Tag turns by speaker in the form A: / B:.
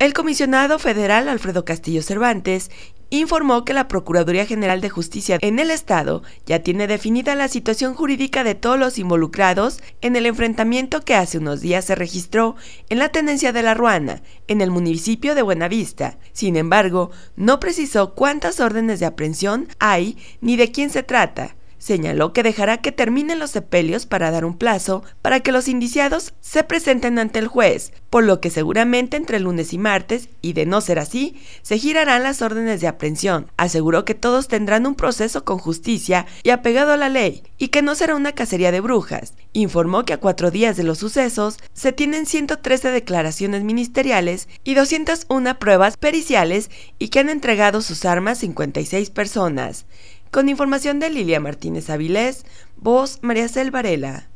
A: El comisionado federal Alfredo Castillo Cervantes informó que la Procuraduría General de Justicia en el Estado ya tiene definida la situación jurídica de todos los involucrados en el enfrentamiento que hace unos días se registró en la Tenencia de la Ruana, en el municipio de Buenavista. Sin embargo, no precisó cuántas órdenes de aprehensión hay ni de quién se trata. Señaló que dejará que terminen los sepelios para dar un plazo para que los indiciados se presenten ante el juez, por lo que seguramente entre lunes y martes, y de no ser así, se girarán las órdenes de aprehensión. Aseguró que todos tendrán un proceso con justicia y apegado a la ley, y que no será una cacería de brujas. Informó que a cuatro días de los sucesos se tienen 113 declaraciones ministeriales y 201 pruebas periciales y que han entregado sus armas 56 personas. Con información de Lilia Martínez Avilés, voz María Cel Varela.